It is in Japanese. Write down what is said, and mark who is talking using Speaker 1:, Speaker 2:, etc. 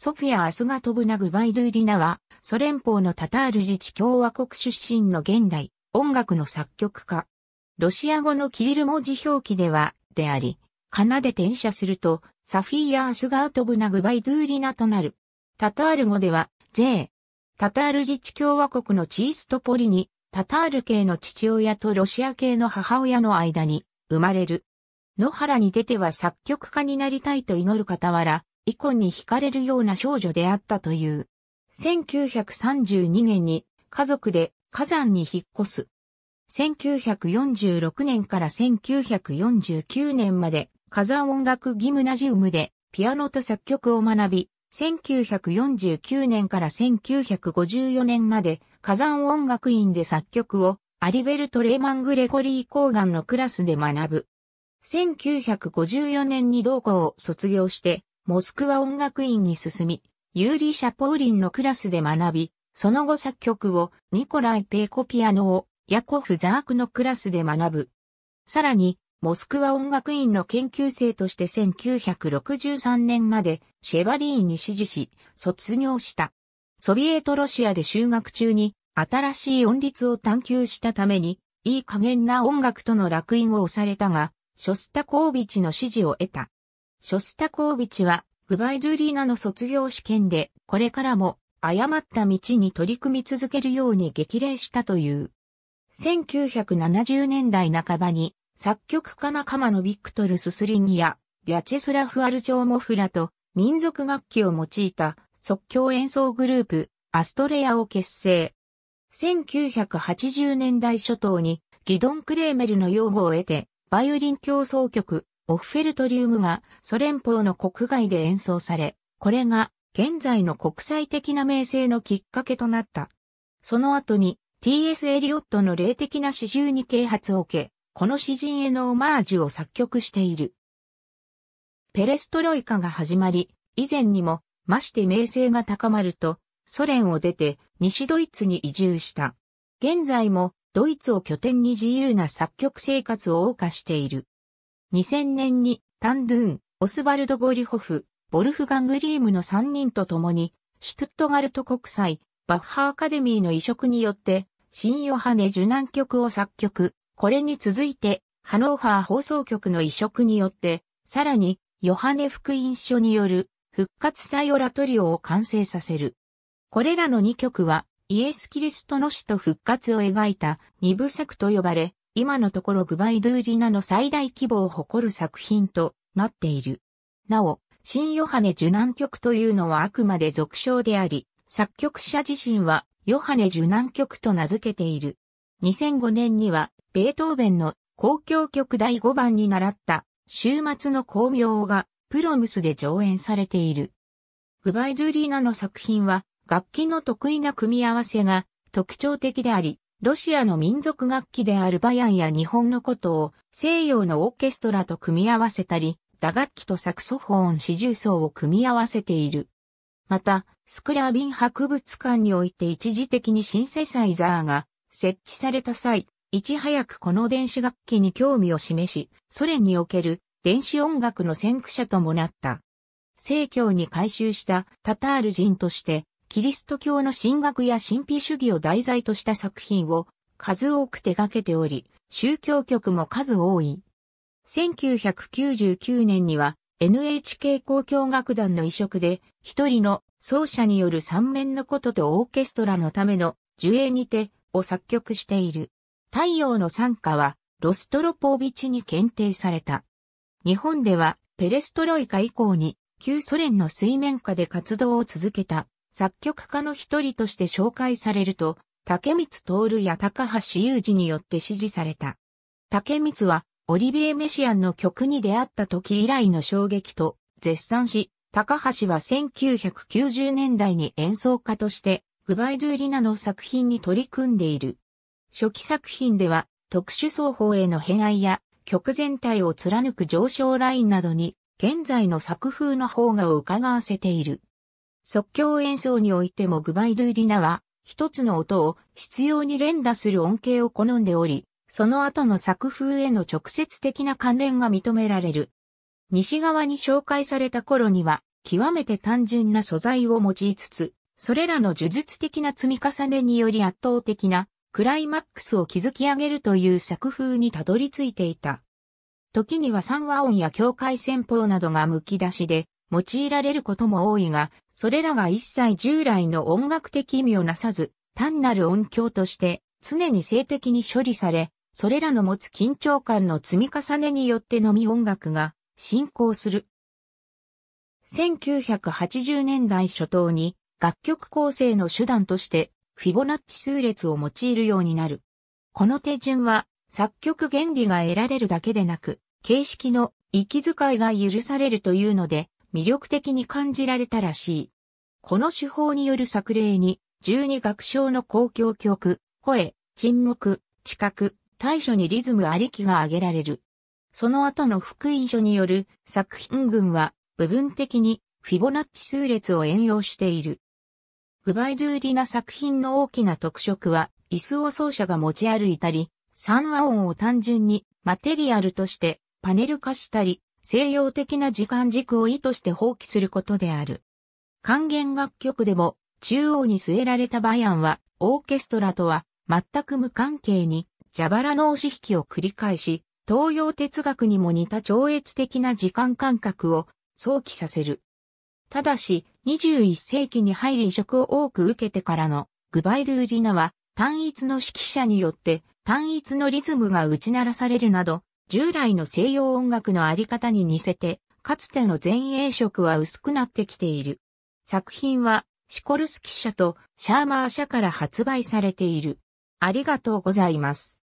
Speaker 1: ソフィア・アスガトブナ・グバイドゥーリナは、ソ連邦のタタール自治共和国出身の現代、音楽の作曲家。ロシア語のキリル文字表記では、であり、カナで転写すると、サフィア・アスガートブナ・グバイドゥーリナとなる。タタール語では、ー。タタール自治共和国のチーストポリに、タタール系の父親とロシア系の母親の間に、生まれる。野原に出ては作曲家になりたいと祈る傍ら、イコンに惹かれるような少女であったという。1932年に家族で火山に引っ越す。1946年から1949年まで火山音楽ギムナジウムでピアノと作曲を学び、1949年から1954年まで火山音楽院で作曲をアリベルト・レーマン・グレゴリー・コーガンのクラスで学ぶ。1954年に同校を卒業してモスクワ音楽院に進み、ユーリ・シャポーリンのクラスで学び、その後作曲をニコライ・ペーコピアノをヤコフ・ザークのクラスで学ぶ。さらに、モスクワ音楽院の研究生として1963年までシェバリーンに支持し、卒業した。ソビエトロシアで修学中に新しい音律を探求したために、いい加減な音楽との落印を押されたが、ショスタコービチの指示を得た。ショスタコービチは、グバイドゥリーナの卒業試験で、これからも、誤った道に取り組み続けるように激励したという。1970年代半ばに、作曲家仲間のビクトル・ススリンや、ビャチェスラフ・アルチョーモフラと、民族楽器を用いた即興演奏グループ、アストレアを結成。1980年代初頭に、ギドン・クレーメルの擁護を得て、バイオリン競争曲、オフフェルトリウムがソ連邦の国外で演奏され、これが現在の国際的な名声のきっかけとなった。その後に T.S. エリオットの霊的な詩集に啓発を受け、この詩人へのオマージュを作曲している。ペレストロイカが始まり、以前にも、まして名声が高まると、ソ連を出て西ドイツに移住した。現在もドイツを拠点に自由な作曲生活を謳歌している。2000年にタンドゥーン、オスバルド・ゴリホフ、ボルフガングリームの3人と共に、シュトゥットガルト国際、バッハアカデミーの移植によって、新ヨハネ受難曲を作曲、これに続いて、ハノーファー放送局の移植によって、さらに、ヨハネ福音書による、復活祭オラトリオを完成させる。これらの2曲は、イエス・キリストの死と復活を描いた二部作と呼ばれ、今のところグバイドゥーリナの最大規模を誇る作品となっている。なお、新ヨハネ受難曲というのはあくまで俗称であり、作曲者自身はヨハネ受難曲と名付けている。2005年には、ベートーベンの公共曲第5番に習った週末の光明がプロムスで上演されている。グバイドゥーリナの作品は楽器の得意な組み合わせが特徴的であり、ロシアの民族楽器であるバヤンや日本のことを西洋のオーケストラと組み合わせたり、打楽器とサクソフォーン四重奏を組み合わせている。また、スクラービン博物館において一時的にシンセサイザーが設置された際、いち早くこの電子楽器に興味を示し、ソ連における電子音楽の先駆者ともなった。正教に改修したタタール人としてキリスト教の神学や神秘主義を題材とした作品を数多く手掛けており、宗教曲も数多い。1999年には NHK 交響楽団の移植で一人の奏者による三面のこととオーケストラのための受影にてを作曲している。太陽の参加はロストロポービチに検定された。日本ではペレストロイカ以降に旧ソ連の水面下で活動を続けた作曲家の一人として紹介されると、竹光徹や高橋雄二によって支持された。竹光は、オリビエ・メシアンの曲に出会った時以来の衝撃と絶賛し、高橋は1990年代に演奏家として、グバイドゥリナの作品に取り組んでいる。初期作品では、特殊奏法への偏愛や、曲全体を貫く上昇ラインなどに、現在の作風の方がか伺わせている。即興演奏においてもグバイドゥリナは、一つの音を必要に連打する音形を好んでおり、その後の作風への直接的な関連が認められる。西側に紹介された頃には、極めて単純な素材を用いつつ、それらの呪術的な積み重ねにより圧倒的なクライマックスを築き上げるという作風にたどり着いていた。時には三和音や境界戦法などがむき出しで、用いられることも多いが、それらが一切従来の音楽的意味をなさず、単なる音響として常に性的に処理され、それらの持つ緊張感の積み重ねによってのみ音楽が進行する。1980年代初頭に楽曲構成の手段としてフィボナッチ数列を用いるようになる。この手順は作曲原理が得られるだけでなく、形式の息遣いが許されるというので、魅力的に感じられたらしい。この手法による作例に、十二楽章の公共曲、声、沈黙、知覚、対処にリズムありきが挙げられる。その後の福音書による作品群は部分的にフィボナッチ数列を援用している。グバイドゥーリな作品の大きな特色は椅子を奏者が持ち歩いたり、三和音を単純にマテリアルとしてパネル化したり、西洋的な時間軸を意図して放棄することである。管弦楽曲でも中央に据えられたバヤンはオーケストラとは全く無関係に蛇腹の押し引きを繰り返し、東洋哲学にも似た超越的な時間感覚を想起させる。ただし、21世紀に入り移植を多く受けてからのグバイルーリナは単一の指揮者によって単一のリズムが打ち鳴らされるなど従来の西洋音楽のあり方に似せて、かつての前衛色は薄くなってきている。作品は、シコルスキ社とシャーマー社から発売されている。ありがとうございます。